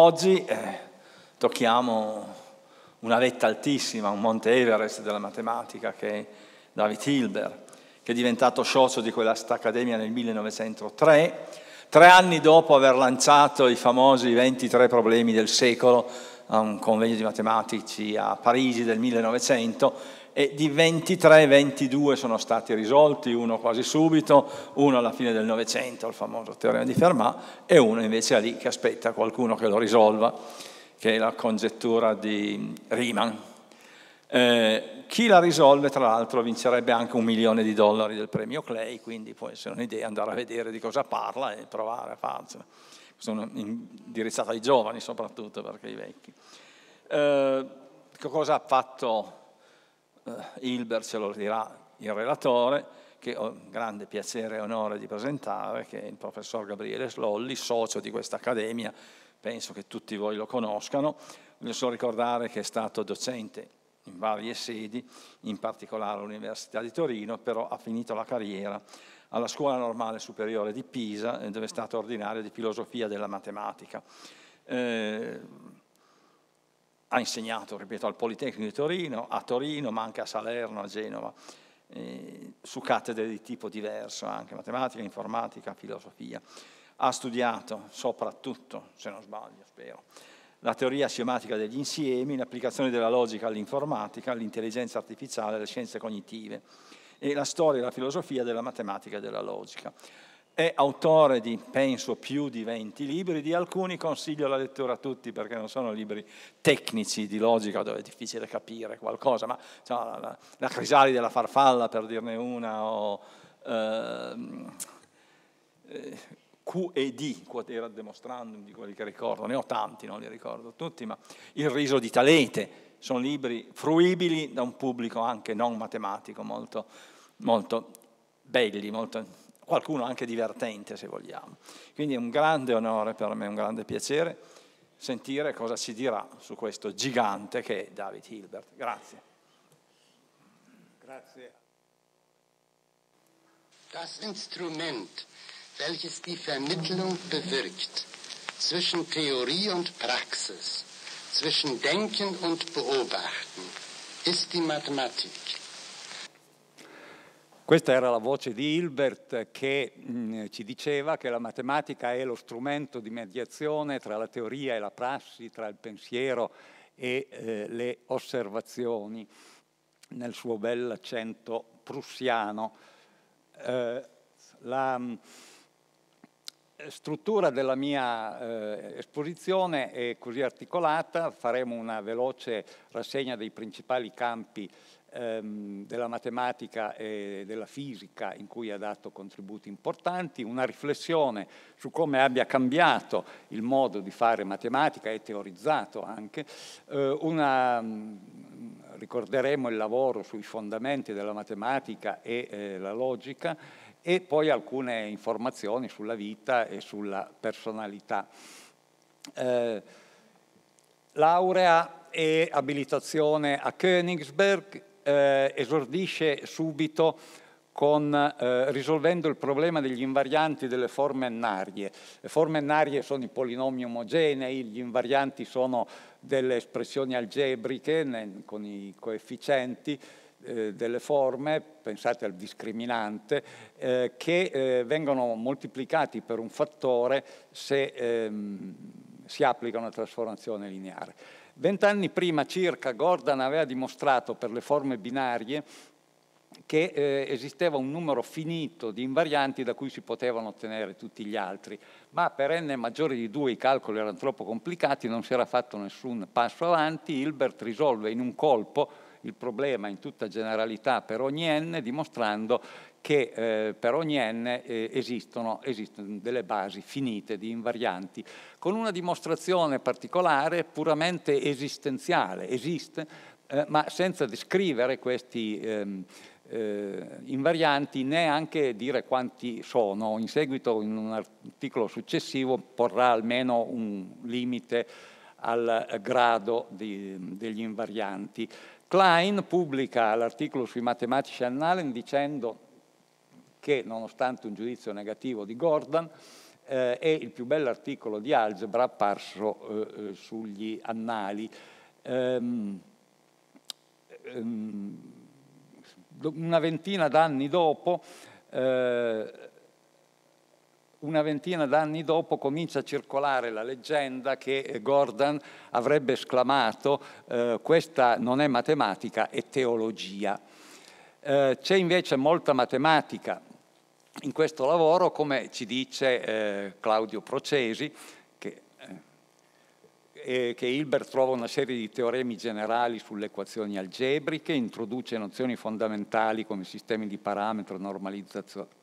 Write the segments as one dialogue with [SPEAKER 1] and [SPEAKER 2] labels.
[SPEAKER 1] Oggi eh, tocchiamo una vetta altissima, un monte Everest della matematica che è David Hilbert, che è diventato socio di quella accademia nel 1903, tre anni dopo aver lanciato i famosi 23 problemi del secolo a un convegno di matematici a Parigi del 1900 e di 23, 22 sono stati risolti, uno quasi subito, uno alla fine del Novecento, il famoso teorema di Fermat, e uno invece è lì che aspetta qualcuno che lo risolva, che è la congettura di Riemann. Eh, chi la risolve, tra l'altro, vincerebbe anche un milione di dollari del premio Clay, quindi può essere un'idea andare a vedere di cosa parla e provare a farcela. Sono indirizzata ai giovani soprattutto, perché ai vecchi. Eh, cosa ha fatto eh, Hilbert ce lo dirà il relatore, che ho grande piacere e onore di presentare, che è il professor Gabriele Slolli, socio di questa accademia, penso che tutti voi lo conoscano. Voglio solo ricordare che è stato docente in varie sedi, in particolare all'Università di Torino, però ha finito la carriera alla Scuola Normale Superiore di Pisa, dove è stato ordinario di filosofia della matematica. Eh, ha insegnato, ripeto, al Politecnico di Torino, a Torino, ma anche a Salerno, a Genova, eh, su cattedre di tipo diverso, anche matematica, informatica, filosofia. Ha studiato soprattutto, se non sbaglio, spero, la teoria schematica degli insiemi, l'applicazione della logica all'informatica, all'intelligenza artificiale, alle scienze cognitive e la storia e la filosofia della matematica e della logica è autore di, penso, più di 20 libri, di alcuni consiglio la lettura a tutti perché non sono libri tecnici di logica dove è difficile capire qualcosa, ma cioè, la, la Crisali della farfalla per dirne una o ehm, eh, QED, era demonstrandum di quelli che ricordo, ne ho tanti, non li ricordo tutti, ma Il riso di Talete, sono libri fruibili da un pubblico anche non matematico, molto, molto belli, molto qualcuno anche divertente se vogliamo. Quindi è un grande onore per me, un grande piacere sentire cosa ci dirà su questo gigante che è David Hilbert. Grazie.
[SPEAKER 2] Grazie. Das Instrument, welches die Vermittlung bewirkt zwischen Theorie und Praxis, zwischen Denken und Beobachten, ist die Mathematik. Questa era la voce di Hilbert che mh, mm, ci diceva che la matematica è lo strumento di mediazione tra la teoria e la prassi, tra il pensiero e eh, le osservazioni, nel suo bel accento prussiano. Eh, la mm, struttura della mia eh, esposizione è così articolata, faremo una veloce rassegna dei principali campi ehm, della matematica e della fisica in cui ha dato contributi importanti, una riflessione su come abbia cambiato il modo di fare matematica e teorizzato anche, eh, una, mm, ricorderemo il lavoro sui fondamenti della matematica e eh, la logica e poi alcune informazioni sulla vita e sulla personalità. Eh, laurea e abilitazione a Königsberg eh, esordisce subito con, eh, risolvendo il problema degli invarianti delle forme annarie. Le forme annarie sono i polinomi omogenei, gli invarianti sono delle espressioni algebriche ne, con i coefficienti eh, delle forme, pensate al discriminante, eh, che eh, vengono moltiplicati per un fattore se ehm, si applica una trasformazione lineare. Vent'anni prima circa Gordon aveva dimostrato per le forme binarie che eh, esisteva un numero finito di invarianti da cui si potevano ottenere tutti gli altri, ma per n maggiore di 2 i calcoli erano troppo complicati, non si era fatto nessun passo avanti, Hilbert risolve in un colpo il problema in tutta generalità per ogni n, dimostrando che eh, per ogni n eh, esistono, esistono, delle basi finite di invarianti, con una dimostrazione particolare puramente esistenziale, esiste, eh, ma senza descrivere questi... Ehm, eh, invarianti né anche dire quanti sono. In seguito, in un articolo successivo, porrà almeno un limite al eh, grado di, degli invarianti. Klein pubblica l'articolo sui matematici annalen dicendo che, nonostante un giudizio negativo di Gordon, eh, è il più bell'articolo di algebra apparso eh, eh sugli annali. Um, um, una ventina d'anni dopo eh, una ventina d'anni dopo comincia a circolare la leggenda che eh, Gordon avrebbe esclamato eh, questa non è matematica, è teologia. Eh, c'è invece molta matematica in questo lavoro, come ci dice eh, Claudio Procesi, che, eh, eh che Hilbert trova una serie di teoremi generali sulle equazioni algebriche, introduce nozioni fondamentali come sistemi di parametro, normalizzazione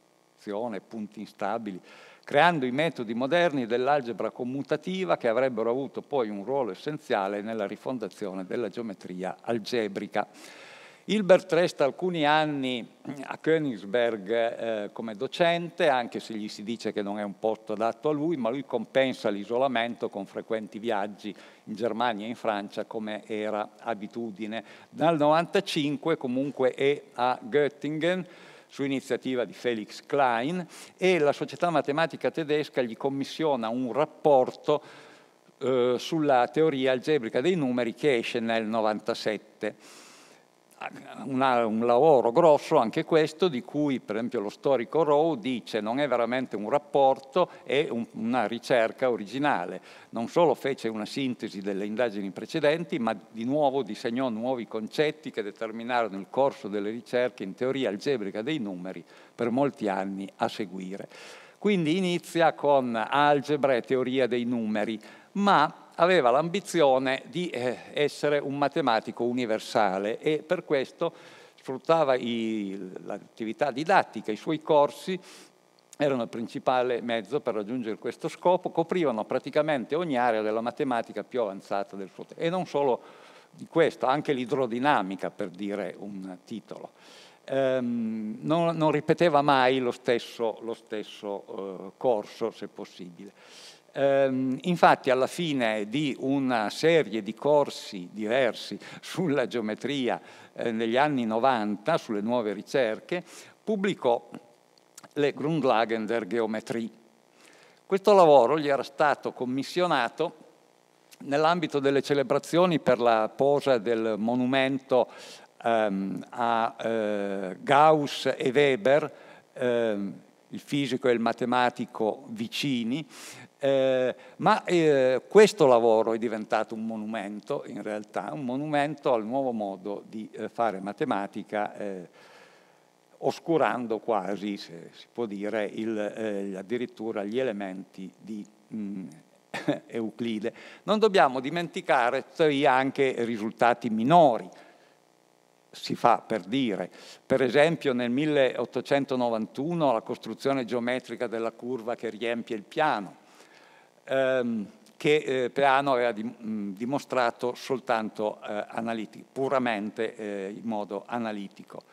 [SPEAKER 2] frazione, punti instabili, creando i metodi moderni dell'algebra commutativa che avrebbero avuto poi un ruolo essenziale nella rifondazione della geometria algebrica. Hilbert resta alcuni anni a Königsberg eh, come docente, anche se gli si dice che non è un posto adatto a lui, ma lui compensa l'isolamento con frequenti viaggi in Germania e in Francia come era abitudine. Dal 1995 comunque è a Göttingen su iniziativa di Felix Klein e la società matematica tedesca gli commissiona un rapporto eh, sulla teoria algebrica dei numeri che esce nel 97 una, un lavoro grosso anche questo di cui per esempio lo storico Rowe dice non è veramente un rapporto, è un, una ricerca originale. Non solo fece una sintesi delle indagini precedenti, ma di nuovo disegnò nuovi concetti che determinarono il corso delle ricerche in teoria algebrica dei numeri per molti anni a seguire. Quindi inizia con algebra e teoria dei numeri, ma aveva l'ambizione di eh, essere un matematico universale e per questo sfruttava l'attività didattica, i suoi corsi erano il principale mezzo per raggiungere questo scopo, coprivano praticamente ogni area della matematica più avanzata del suo tempo. E non solo di questo, anche l'idrodinamica, per dire un titolo. Ehm, non, non, ripeteva mai lo stesso, lo stesso eh, corso, se possibile. Ehm, infatti alla fine di una serie di corsi diversi sulla geometria eh, negli anni 90, sulle nuove ricerche, pubblicò le Grundlagen der Geometrie. Questo lavoro gli era stato commissionato nell'ambito delle celebrazioni per la posa del monumento ehm, a eh, Gauss e Weber, ehm, il fisico e il matematico vicini, eh, ma eh, questo lavoro è diventato un monumento, in realtà, un monumento al nuovo modo di eh, fare matematica, eh, oscurando quasi, se si può dire, il, eh, addirittura gli elementi di mh, mm, Euclide. Non dobbiamo dimenticare tuttavia anche risultati minori, si fa per dire. Per esempio nel 1891 la costruzione geometrica della curva che riempie il piano, ehm, che eh, Peano aveva mm, dimostrato soltanto eh, puramente eh, in modo analitico.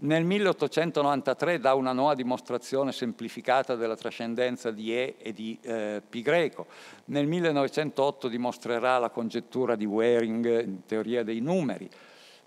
[SPEAKER 2] Nel 1893 dà una nuova dimostrazione semplificata della trascendenza di E e di eh, Pi greco. Nel 1908 dimostrerà la congettura di Waring in teoria dei numeri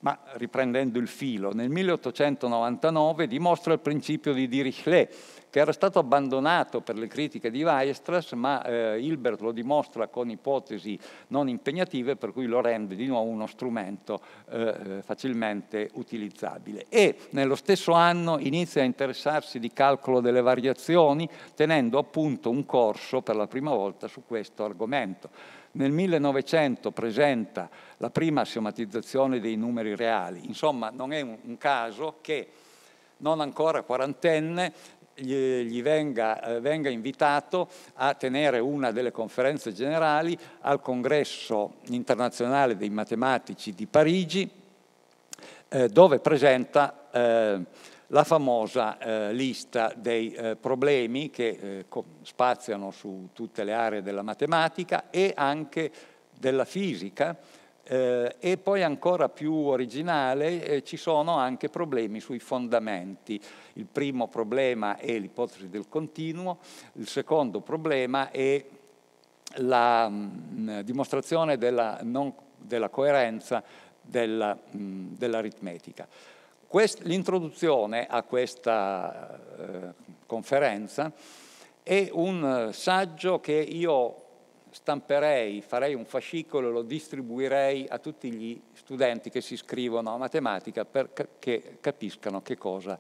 [SPEAKER 2] ma riprendendo il filo, nel 1899 dimostra il principio di Dirichlet, che era stato abbandonato per le critiche di Weierstrass, ma eh, Hilbert lo dimostra con ipotesi non impegnative, per cui lo rende di nuovo uno strumento eh, eh facilmente utilizzabile. E nello stesso anno inizia a interessarsi di calcolo delle variazioni, tenendo appunto un corso per la prima volta su questo argomento nel 1900 presenta la prima assiomatizzazione dei numeri reali. Insomma, non è un caso che non ancora quarantenne gli, venga, eh, venga, invitato a tenere una delle conferenze generali al congresso internazionale dei matematici di Parigi, eh, dove presenta eh, la famosa eh, lista dei eh, problemi che eh, spaziano su tutte le aree della matematica e anche della fisica eh, e poi ancora più originale eh, ci sono anche problemi sui fondamenti. Il primo problema è l'ipotesi del continuo, il secondo problema è la mh, mm, dimostrazione della, non, della coerenza mm, dell'aritmetica. Dell L'introduzione a questa eh, conferenza è un eh, saggio che io stamperei, farei un fascicolo e lo distribuirei a tutti gli studenti che si iscrivono a matematica perché capiscano che cosa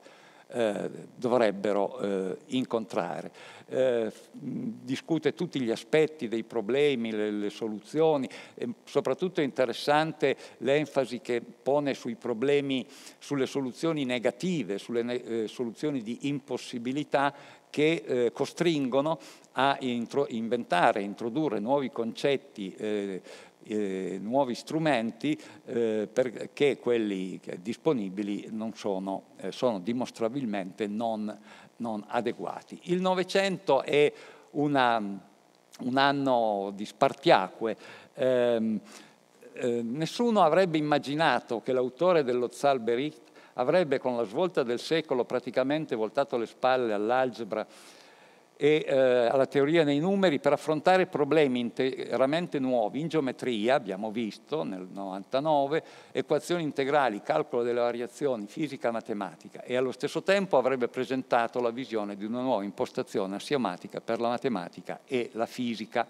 [SPEAKER 2] eh, dovrebbero eh, incontrare. Eh, discute tutti gli aspetti dei problemi, le, le soluzioni, e soprattutto è interessante l'enfasi che pone sui problemi, sulle soluzioni negative, sulle ne eh, soluzioni di impossibilità che eh, costringono a intro inventare, introdurre nuovi concetti eh, nuovi strumenti eh, perché quelli disponibili sono, eh, sono, dimostrabilmente non, non adeguati. Il Novecento è una, un anno di spartiacque. Ehm, eh, nessuno avrebbe immaginato che l'autore dello Zalbericht avrebbe con la svolta del secolo praticamente voltato le spalle all'algebra e eh, alla teoria dei numeri per affrontare problemi interamente nuovi in geometria, abbiamo visto nel 99, equazioni integrali, calcolo delle variazioni, fisica matematica e allo stesso tempo avrebbe presentato la visione di una nuova impostazione assiomatica per la matematica e la fisica.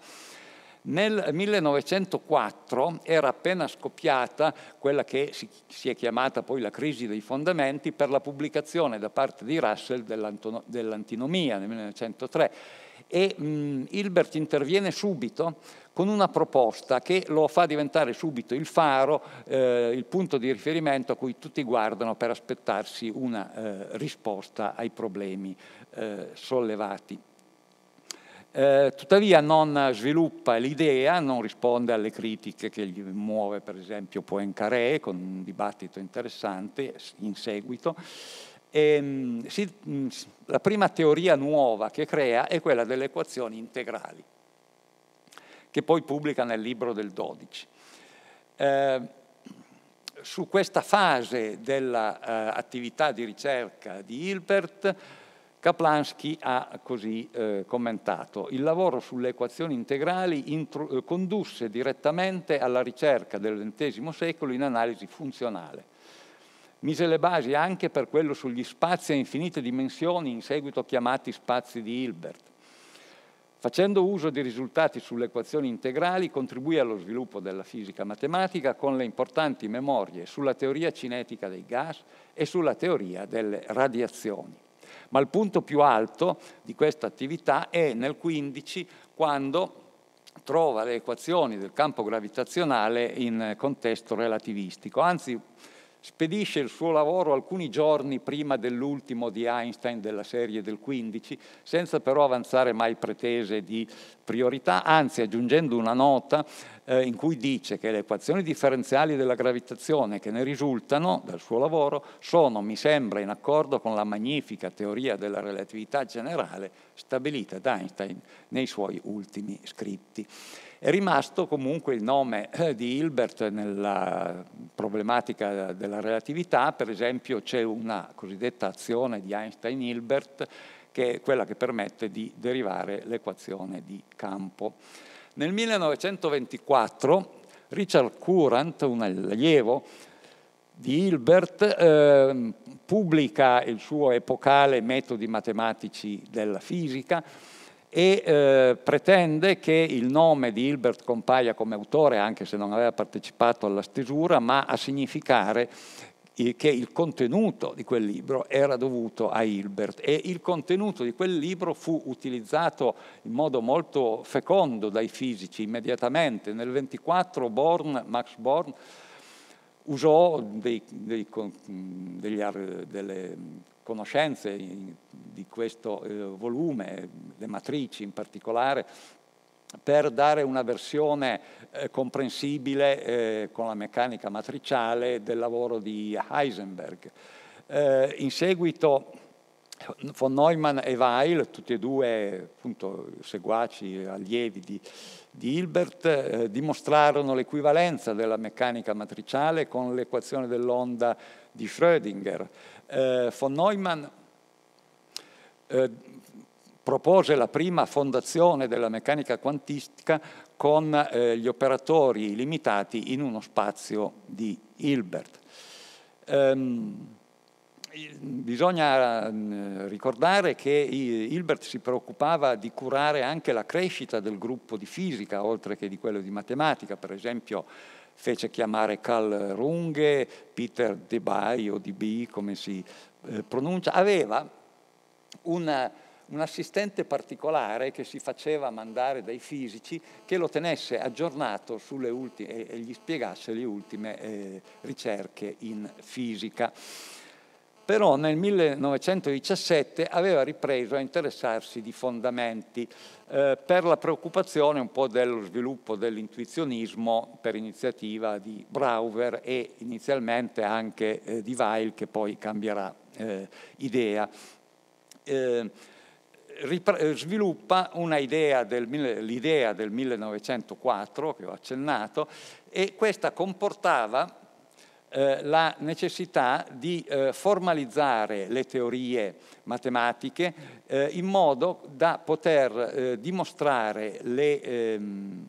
[SPEAKER 2] Nel 1904 era appena scoppiata quella che si, è chiamata poi la crisi dei fondamenti per la pubblicazione da parte di Russell dell'antinomia nel 1903 e mh, Hilbert interviene subito con una proposta che lo fa diventare subito il faro, eh, il punto di riferimento a cui tutti guardano per aspettarsi una eh, risposta ai problemi eh, sollevati. Eh, tuttavia non sviluppa l'idea, non risponde alle critiche che gli muove per esempio Poincaré con un dibattito interessante in seguito. E, ehm, si, mm, la prima teoria nuova che crea è quella delle equazioni integrali, che poi pubblica nel libro del 12. Eh, su questa fase dell'attività eh, di ricerca di Hilbert Kaplansky ha così eh, commentato, il lavoro sulle equazioni integrali intru- eh, condusse direttamente alla ricerca del XX secolo in analisi funzionale. Mise le basi anche per quello sugli spazi a infinite dimensioni, in seguito chiamati spazi di Hilbert. Facendo uso di risultati sulle equazioni integrali, contribuì allo sviluppo della fisica matematica con le importanti memorie sulla teoria cinetica dei gas e sulla teoria delle radiazioni. Ma il punto più alto di questa attività è nel 15 quando trova le equazioni del campo gravitazionale in contesto relativistico, anzi spedisce il suo lavoro alcuni giorni prima dell'ultimo di Einstein della serie del 15, senza però avanzare mai pretese di priorità, anzi aggiungendo una nota eh, in cui dice che le equazioni differenziali della gravitazione che ne risultano dal suo lavoro sono, mi sembra, in accordo con la magnifica teoria della relatività generale stabilita da Einstein nei suoi ultimi scritti. È rimasto comunque il nome eh, di Hilbert nella problematica della relatività, per esempio c'è una cosiddetta azione di Einstein-Hilbert che è quella che permette di derivare l'equazione di campo. Nel 1924 Richard Courant, un allievo di Hilbert, eh, pubblica il suo epocale Metodi matematici della fisica, e eh, pretende che il nome di Hilbert compaia come autore, anche se non aveva partecipato alla stesura, ma a significare che il contenuto di quel libro era dovuto a Hilbert e il contenuto di quel libro fu utilizzato in modo molto fecondo dai fisici immediatamente. Nel 1924 Born, Max Born usò dei, dei, degli, delle conoscenze di questo eh, volume le matrici in particolare, per dare una versione eh, comprensibile eh, con la meccanica matriciale del lavoro di Heisenberg. Eh, in seguito von Neumann e Weil, tutti e due appunto, seguaci allievi di, di Hilbert, eh, dimostrarono l'equivalenza della meccanica matriciale con l'equazione dell'onda di Schrödinger. Eh, von Neumann eh, propose la prima fondazione della meccanica quantistica con eh, gli operatori limitati in uno spazio di Hilbert. Ehm, bisogna mm, ricordare che Hilbert si preoccupava di curare anche la crescita del gruppo di fisica, oltre che di quello di matematica, per esempio fece chiamare Carl Runge, Peter Debye o DB come si eh, pronuncia, aveva una un assistente particolare che si faceva mandare dai fisici che lo tenesse aggiornato ultime, e gli spiegasse le ultime eh, ricerche in fisica. Però nel 1917 aveva ripreso a interessarsi di fondamenti eh, per la preoccupazione un po' dello sviluppo dell'intuizionismo per iniziativa di Brauver e inizialmente anche eh, di Weil che poi cambierà eh, idea. Eh, eh, sviluppa l'idea del, del 1904 che ho accennato e questa comportava eh, la necessità di eh, formalizzare le teorie matematiche eh, in modo da poter eh, dimostrare le... Ehm,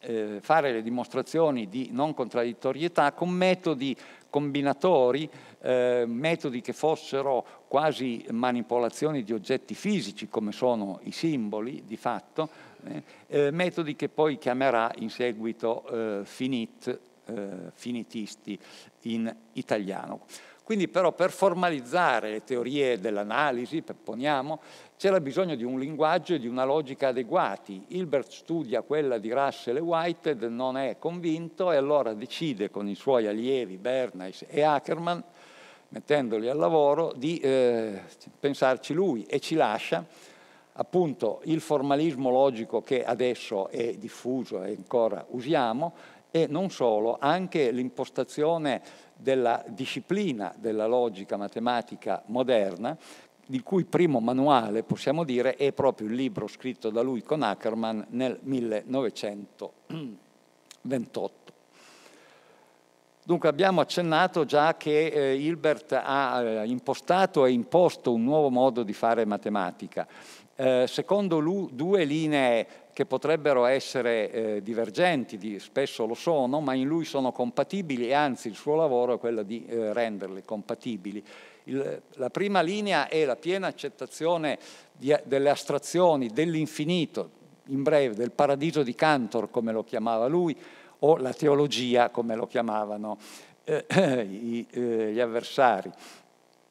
[SPEAKER 2] eh, fare le dimostrazioni di non contraddittorietà con metodi combinatori eh, metodi che fossero quasi manipolazioni di oggetti fisici come sono i simboli di fatto, eh, eh metodi che poi chiamerà in seguito eh, finit, eh, finitisti in italiano. Quindi però per formalizzare le teorie dell'analisi, poniamo, c'era bisogno di un linguaggio e di una logica adeguati. Hilbert studia quella di Russell e Whitehead, non è convinto e allora decide con i suoi allievi Bernays e Ackermann mettendoli al lavoro, di eh, pensarci lui e ci lascia appunto il formalismo logico che adesso è diffuso e ancora usiamo e non solo, anche l'impostazione della disciplina della logica matematica moderna, il cui primo manuale, possiamo dire, è proprio il libro scritto da lui con Ackerman nel 1928. Dunque abbiamo accennato già che eh, Hilbert ha eh, impostato e imposto un nuovo modo di fare matematica. Eh, secondo lui due linee che potrebbero essere eh, divergenti, di, spesso lo sono, ma in lui sono compatibili e anzi il suo lavoro è quello di eh, renderle compatibili. Il, la prima linea è la piena accettazione di, delle astrazioni, dell'infinito, in breve, del paradiso di Cantor come lo chiamava lui, o la teologia, come lo chiamavano eh, eh, gli avversari.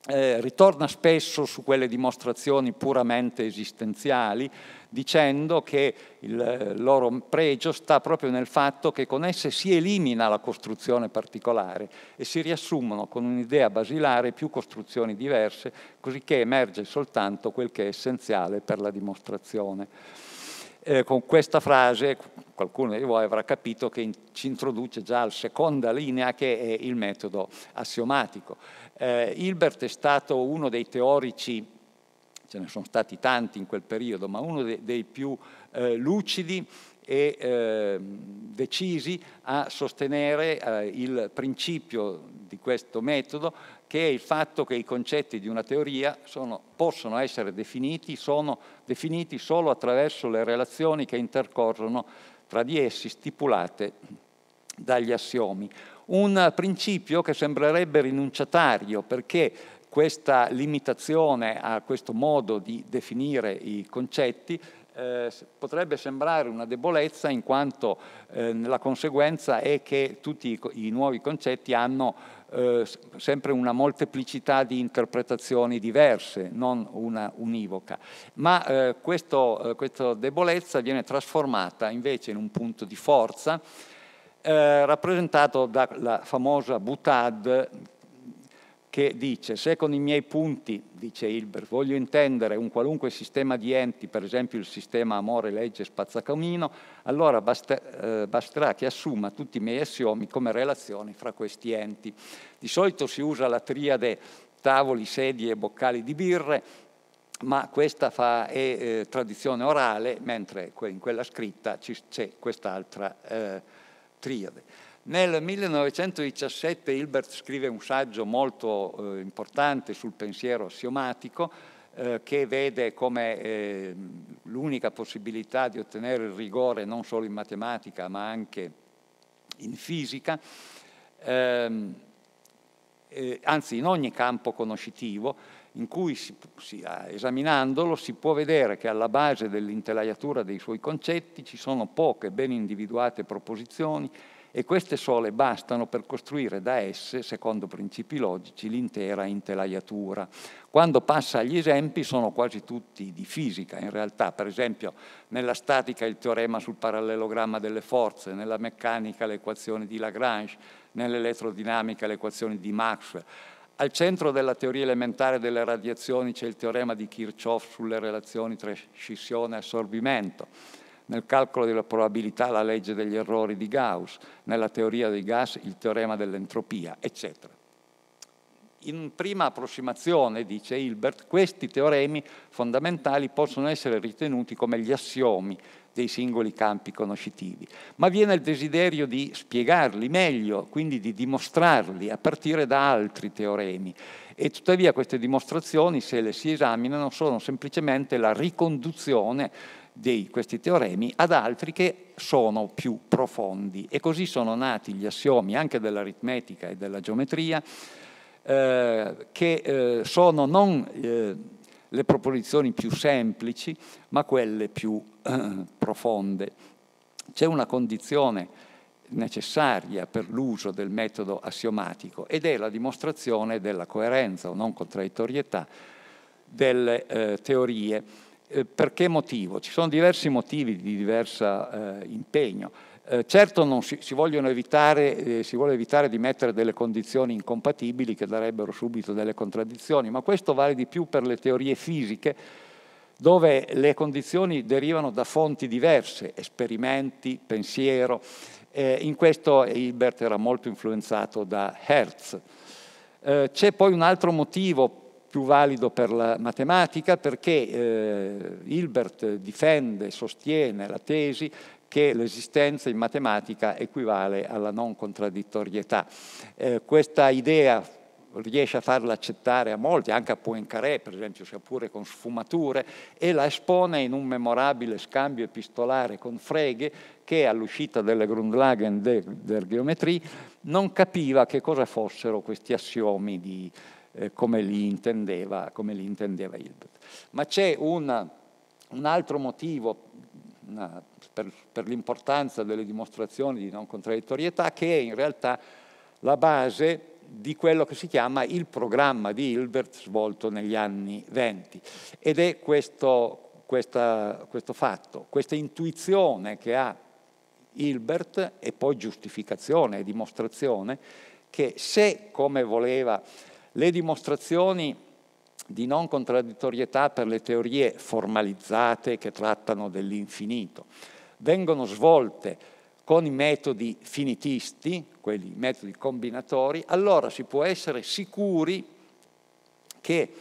[SPEAKER 2] Eh, ritorna spesso su quelle dimostrazioni puramente esistenziali, dicendo che il loro pregio sta proprio nel fatto che con esse si elimina la costruzione particolare e si riassumono con un'idea basilare più costruzioni diverse, cosicché emerge soltanto quel che è essenziale per la dimostrazione eh, con questa frase qualcuno di voi avrà capito che in, ci introduce già alla seconda linea che è il metodo assiomatico. Eh, Hilbert è stato uno dei teorici, ce ne sono stati tanti in quel periodo, ma uno de, dei più eh, lucidi e eh, decisi a sostenere eh, il principio di questo metodo che è il fatto che i concetti di una teoria sono, possono essere definiti, sono definiti solo attraverso le relazioni che intercorrono tra di essi stipulate dagli assiomi. Un principio che sembrerebbe rinunciatario perché questa limitazione a questo modo di definire i concetti eh, potrebbe sembrare una debolezza in quanto eh, la conseguenza è che tutti i, i nuovi concetti hanno eh, sempre una molteplicità di interpretazioni diverse, non una univoca. Ma eh, questo, eh, questa debolezza viene trasformata invece in un punto di forza eh, rappresentato dalla famosa Butad che dice se con i miei punti, dice Hilbert, voglio intendere un qualunque sistema di enti, per esempio il sistema amore, legge, spazzacamino, allora basta, eh, basterà che assuma tutti i miei assiomi come relazioni fra questi enti. Di solito si usa la triade tavoli, sedie e boccali di birre, ma questa fa, è eh, tradizione orale, mentre in quella scritta c'è quest'altra eh, triade. Nel 1917 Hilbert scrive un saggio molto eh, importante sul pensiero assiomatico eh, che vede come eh, l'unica possibilità di ottenere il rigore non solo in matematica ma anche in fisica, ehm, eh, anzi in ogni campo conoscitivo, in cui si, si, ah, esaminandolo si può vedere che alla base dell'intelaiatura dei suoi concetti ci sono poche ben individuate proposizioni e queste sole bastano per costruire da esse, secondo principi logici, l'intera intelaiatura. Quando passa agli esempi sono quasi tutti di fisica, in realtà, per esempio nella statica il teorema sul parallelogramma delle forze, nella meccanica l'equazione di Lagrange, nell'elettrodinamica l'equazione di Maxwell. Al centro della teoria elementare delle radiazioni c'è il teorema di Kirchhoff sulle relazioni tra scissione e assorbimento nel calcolo della probabilità la legge degli errori di Gauss, nella teoria dei gas il teorema dell'entropia, eccetera. In prima approssimazione, dice Hilbert, questi teoremi fondamentali possono essere ritenuti come gli assiomi dei singoli campi conoscitivi, ma viene il desiderio di spiegarli meglio, quindi di dimostrarli a partire da altri teoremi. E tuttavia queste dimostrazioni, se le si esaminano, sono semplicemente la riconduzione di questi teoremi ad altri che sono più profondi e così sono nati gli assiomi anche dell'aritmetica e della geometria eh, che eh, sono non eh, le proposizioni più semplici ma quelle più eh, profonde. C'è una condizione necessaria per l'uso del metodo assiomatico ed è la dimostrazione della coerenza o non contraddittorietà delle eh, teorie eh, perché motivo? Ci sono diversi motivi di diverso eh, impegno. Eh, certo si, si, evitare, eh, si, vuole evitare di mettere delle condizioni incompatibili che darebbero subito delle contraddizioni, ma questo vale di più per le teorie fisiche dove le condizioni derivano da fonti diverse, esperimenti, pensiero. Eh, in questo Hilbert era molto influenzato da Hertz. Eh, c'è poi un altro motivo più valido per la matematica perché eh, Hilbert difende, sostiene la tesi che l'esistenza in matematica equivale alla non contraddittorietà. Eh, questa idea riesce a farla accettare a molti, anche a Poincaré per esempio, sia pure con sfumature, e la espone in un memorabile scambio epistolare con Frege che all'uscita delle Grundlagen der Geometrie non capiva che cosa fossero questi assiomi di, eh, come, li intendeva, come li intendeva Hilbert. Ma c'è una, un altro motivo una, per, per l'importanza delle dimostrazioni di non contraddittorietà che è in realtà la base di quello che si chiama il programma di Hilbert svolto negli anni venti. ed è questo, questa, questo fatto, questa intuizione che ha Hilbert e poi giustificazione e dimostrazione che se, come voleva le dimostrazioni di non contraddittorietà per le teorie formalizzate che trattano dell'infinito vengono svolte con i metodi finitisti, quelli metodi combinatori, allora si può essere sicuri che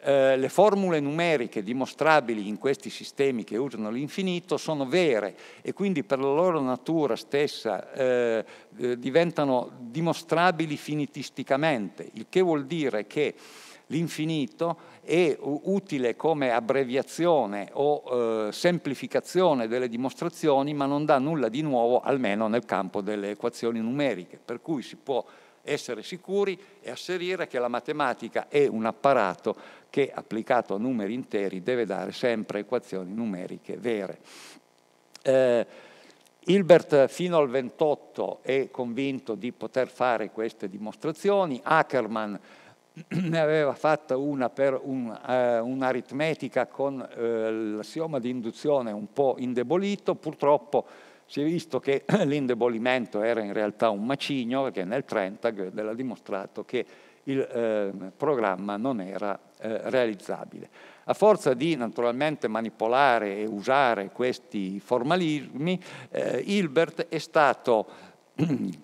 [SPEAKER 2] eh, le formule numeriche dimostrabili in questi sistemi che usano l'infinito sono vere e quindi per la loro natura stessa eh, eh diventano dimostrabili finitisticamente, il che vuol dire che l'infinito è utile come abbreviazione o eh, semplificazione delle dimostrazioni, ma non dà nulla di nuovo, almeno nel campo delle equazioni numeriche, per cui si può essere sicuri e asserire che la matematica è un apparato che applicato a numeri interi deve dare sempre equazioni numeriche vere. Eh, Hilbert fino al 28 è convinto di poter fare queste dimostrazioni, Ackermann ne aveva fatta una per un, eh, un'aritmetica con eh, l'assioma di induzione un po' indebolito, purtroppo si è visto che l'indebolimento era in realtà un macigno, perché nel 30 Gödel ha dimostrato che il eh, programma non era eh, realizzabile. A forza di naturalmente manipolare e usare questi formalismi, eh, Hilbert è stato eh,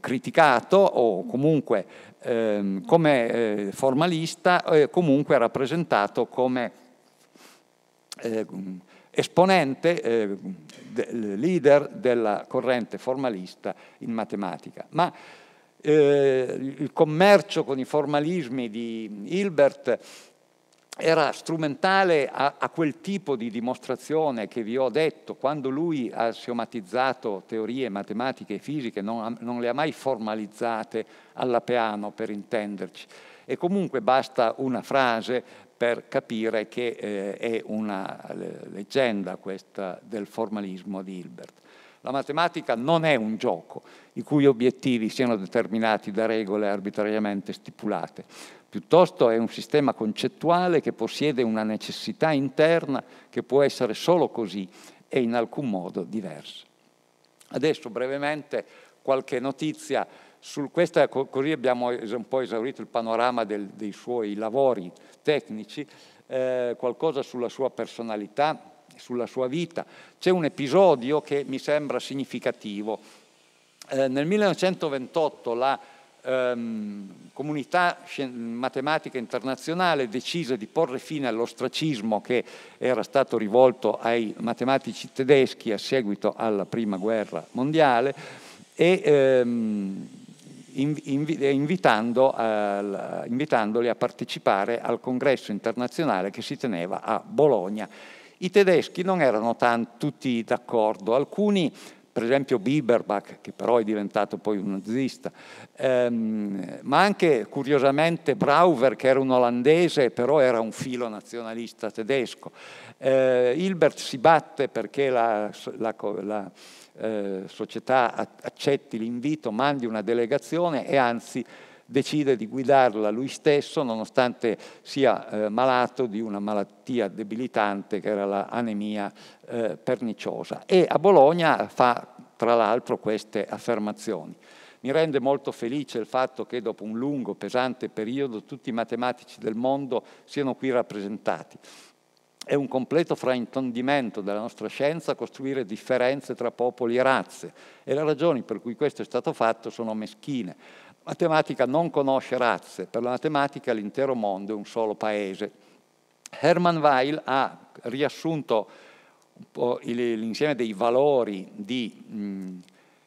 [SPEAKER 2] criticato o comunque ehm, come eh, formalista, eh, comunque rappresentato come esponente, eh, de, leader della corrente formalista in matematica. Ma eh, il commercio con i formalismi di Hilbert era strumentale a, a, quel tipo di dimostrazione che vi ho detto, quando lui ha siomatizzato teorie matematiche e fisiche, non, non, le ha mai formalizzate alla piano per intenderci. E comunque basta una frase per capire che eh, è una leggenda questa del formalismo di Hilbert. La matematica non è un gioco i cui obiettivi siano determinati da regole arbitrariamente stipulate, piuttosto è un sistema concettuale che possiede una necessità interna che può essere solo così e in alcun modo diversa. Adesso brevemente qualche notizia su questa, così abbiamo un po' esaurito il panorama del, dei suoi lavori tecnici, eh, qualcosa sulla sua personalità, sulla sua vita. C'è un episodio che mi sembra significativo. Eh, nel 1928 la ehm, comunità matematica internazionale decise di porre fine all'ostracismo che era stato rivolto ai matematici tedeschi a seguito alla Prima Guerra Mondiale e ehm, eh, invitando, eh, invitandoli a partecipare al congresso internazionale che si teneva a Bologna. I tedeschi non erano tan- tutti d'accordo, alcuni per esempio Bieberbach, che però è diventato poi un nazista, ehm, ma anche curiosamente Brauwer, che era un olandese, però era un filo nazionalista tedesco. Eh, Hilbert si batte perché la, la, la eh, società accetti l'invito, mandi una delegazione e anzi decide di guidarla lui stesso nonostante sia eh, malato di una malattia debilitante che era l'anemia eh, perniciosa. E a Bologna fa tra l'altro queste affermazioni. Mi rende molto felice il fatto che dopo un lungo, pesante periodo tutti i matematici del mondo siano qui rappresentati è un completo fraintendimento della nostra scienza costruire differenze tra popoli e razze e le ragioni per cui questo è stato fatto sono meschine. La matematica non conosce razze, per la matematica l'intero mondo è un solo paese. Hermann Weil ha riassunto l'insieme dei valori di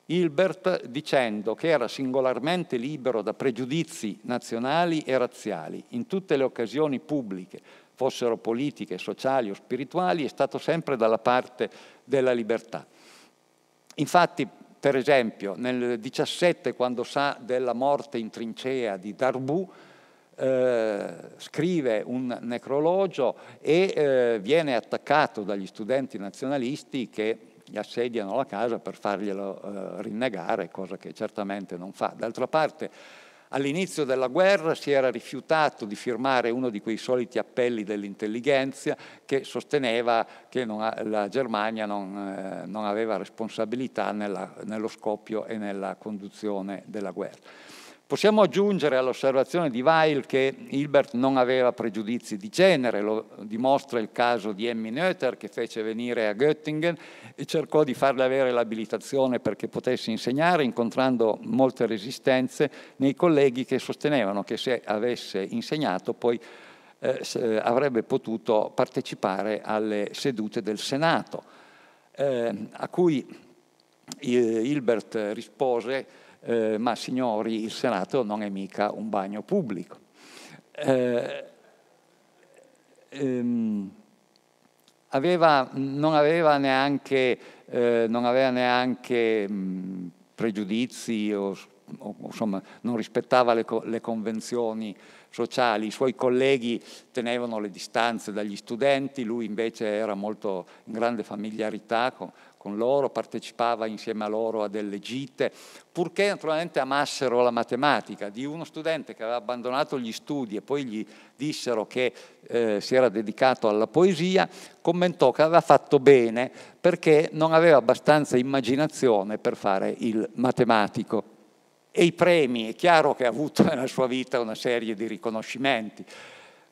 [SPEAKER 2] Hilbert dicendo che era singolarmente libero da pregiudizi nazionali e razziali in tutte le occasioni pubbliche, fossero politiche, sociali o spirituali, è stato sempre dalla parte della libertà. Infatti, per esempio, nel 17, quando sa della morte in trincea di Darbu, eh, scrive un necrologio e eh, viene attaccato dagli studenti nazionalisti che gli assediano la casa per farglielo eh, rinnegare, cosa che certamente non fa. D'altra parte, All'inizio della guerra si era rifiutato di firmare uno di quei soliti appelli dell'intelligenza che sosteneva che non, la Germania non, eh, non aveva responsabilità nella, nello scoppio e nella conduzione della guerra. Possiamo aggiungere all'osservazione di Weil che Hilbert non aveva pregiudizi di genere, lo dimostra il caso di Emmy Noether che fece venire a Göttingen e cercò di farle avere l'abilitazione perché potesse insegnare, incontrando molte resistenze nei colleghi che sostenevano che se avesse insegnato poi eh, avrebbe potuto partecipare alle sedute del Senato, eh, a cui eh, Hilbert rispose, eh, ma signori, il Senato non è mica un bagno pubblico. Eh, ehm, aveva, non aveva neanche, eh, non aveva neanche mh, mm, pregiudizi o, o, insomma, non rispettava le, co- le convenzioni sociali, i suoi colleghi tenevano le distanze dagli studenti, lui invece era molto in grande familiarità con, con loro, partecipava insieme a loro a delle gite, purché naturalmente amassero la matematica. Di uno studente che aveva abbandonato gli studi e poi gli dissero che eh, si era dedicato alla poesia, commentò che aveva fatto bene perché non aveva abbastanza immaginazione per fare il matematico. E i premi, è chiaro che ha avuto nella sua vita una serie di riconoscimenti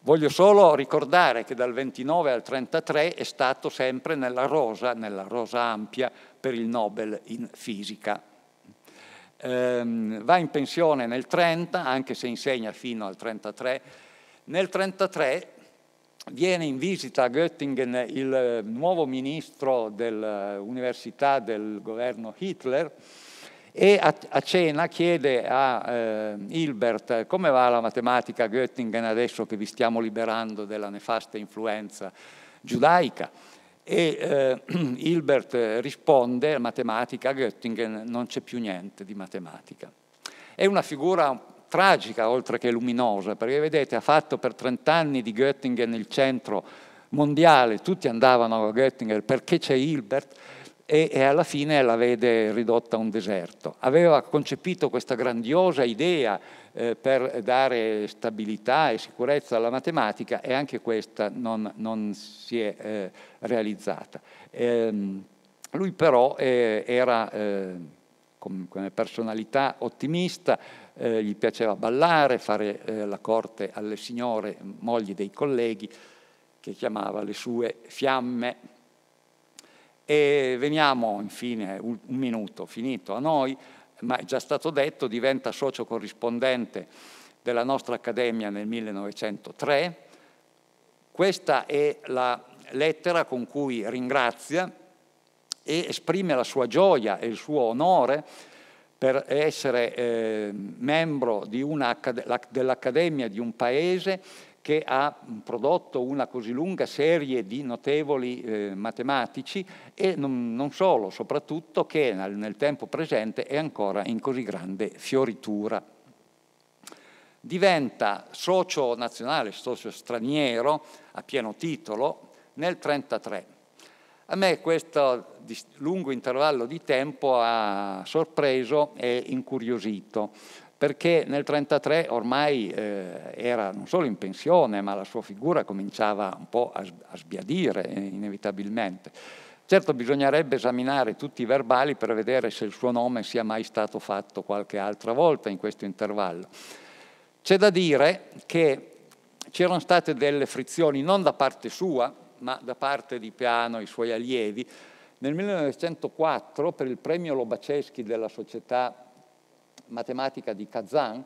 [SPEAKER 2] Voglio solo ricordare che dal 29 al 33 è stato sempre nella rosa, nella rosa ampia per il Nobel in fisica. Ehm, va in pensione nel 30, anche se insegna fino al 33. Nel 33 viene in visita a Göttingen il eh, nuovo ministro dell'università del governo Hitler, e a, a cena chiede a eh, Hilbert come va la matematica a Göttingen adesso che vi stiamo liberando della nefasta influenza giudaica. E eh, Hilbert risponde, matematica a Göttingen non c'è più niente di matematica. È una figura tragica oltre che luminosa, perché vedete ha fatto per 30 anni di Göttingen il centro mondiale, tutti andavano a Göttingen perché c'è Hilbert, e, e alla fine la vede ridotta a un deserto. Aveva concepito questa grandiosa idea eh, per dare stabilità e sicurezza alla matematica e anche questa non, non si è eh, realizzata. Ehm, lui però eh, era eh, come personalità ottimista, eh, gli piaceva ballare, fare eh, la corte alle signore, mogli dei colleghi, che chiamava le sue fiamme e veniamo infine, un minuto finito, a noi, ma è già stato detto, diventa socio corrispondente della nostra accademia nel 1903. Questa è la lettera con cui ringrazia e esprime la sua gioia e il suo onore per essere eh, membro una, dell'Accademia di un paese che ha prodotto una così lunga serie di notevoli eh, matematici e non, non, solo, soprattutto che nel, nel tempo presente è ancora in così grande fioritura. Diventa socio nazionale, socio straniero a pieno titolo nel 1933. A me questo lungo intervallo di tempo ha sorpreso e incuriosito perché nel 1933 ormai eh, era non solo in pensione, ma la sua figura cominciava un po' a, a sbiadire eh, inevitabilmente. Certo bisognerebbe esaminare tutti i verbali per vedere se il suo nome sia mai stato fatto qualche altra volta in questo intervallo. C'è da dire che c'erano state delle frizioni non da parte sua, ma da parte di Piano e i suoi allievi. Nel 1904, per il premio Lobaceschi della società matematica di Kazan,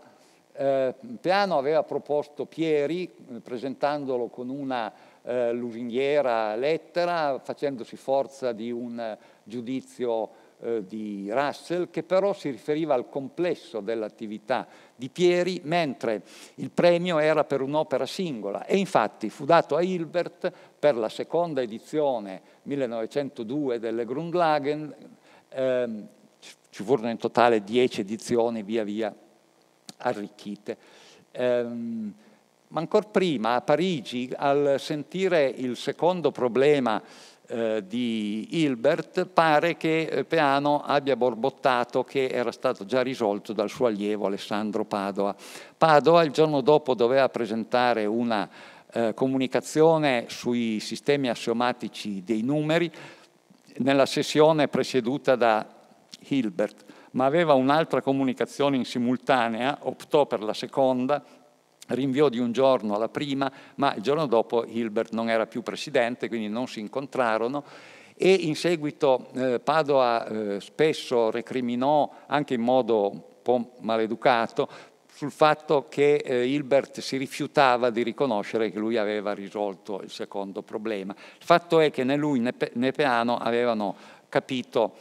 [SPEAKER 2] eh, Peano aveva proposto Pieri, eh, presentandolo con una eh, lusinghiera lettera, facendosi forza di un eh, giudizio eh, di Russell, che però si riferiva al complesso dell'attività di Pieri, mentre il premio era per un'opera singola. E infatti fu dato a Hilbert per la seconda edizione 1902 delle Grundlagen, ehm, ci furono in totale dieci edizioni via via arricchite. Ehm, ma ancora prima a Parigi, al sentire il secondo problema eh, di Hilbert, pare che eh, Peano abbia borbottato che era stato già risolto dal suo allievo Alessandro Padova. Padova il giorno dopo doveva presentare una eh, comunicazione sui sistemi assiomatici dei numeri nella sessione presieduta da Hilbert, ma aveva un'altra comunicazione in simultanea, optò per la seconda, rinviò di un giorno alla prima, ma il giorno dopo Hilbert non era più presidente, quindi non si incontrarono e in seguito eh, Padova eh, spesso recriminò anche in modo un po' maleducato sul fatto che eh, Hilbert si rifiutava di riconoscere che lui aveva risolto il secondo problema. Il fatto è che né lui né Peano avevano capito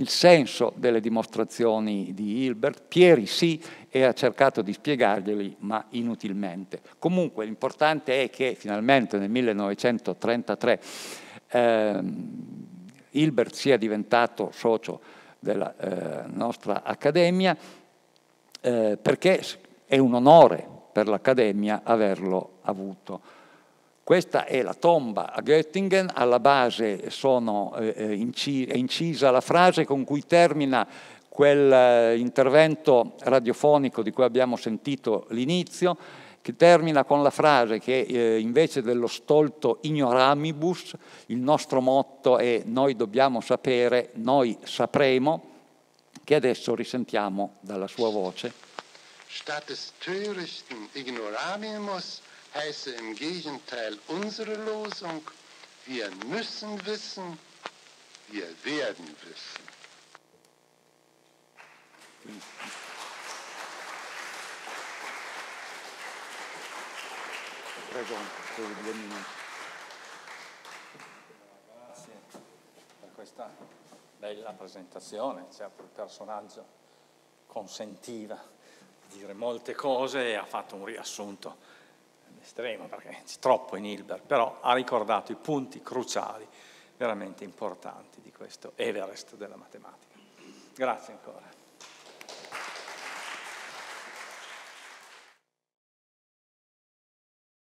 [SPEAKER 2] il senso delle dimostrazioni di Hilbert. Pieri sì e ha cercato di spiegarglieli, ma inutilmente. Comunque l'importante è che finalmente nel 1933 eh, Hilbert sia diventato socio della eh, nostra accademia eh, perché è un onore per l'Accademia averlo avuto. Questa è la tomba a Göttingen, alla base sono, eh, eh inci- è incisa la frase con cui termina quell'intervento eh, radiofonico di cui abbiamo sentito l'inizio, che termina con la frase che eh, invece dello stolto ignoramibus, il nostro motto è noi dobbiamo sapere, noi sapremo, che adesso risentiamo dalla sua voce. Statt des törichten Ignorabimus heiße im Gegenteil unsere Losung, wir müssen wissen, wir werden wissen.
[SPEAKER 1] Prego, solo due minuti. Grazie per questa bella presentazione, certo il personaggio consentiva di dire molte cose e ha fatto un riassunto estrema perché c'è troppo in Hilbert, però ha ricordato i punti cruciali veramente importanti di questo Everest della matematica. Grazie ancora.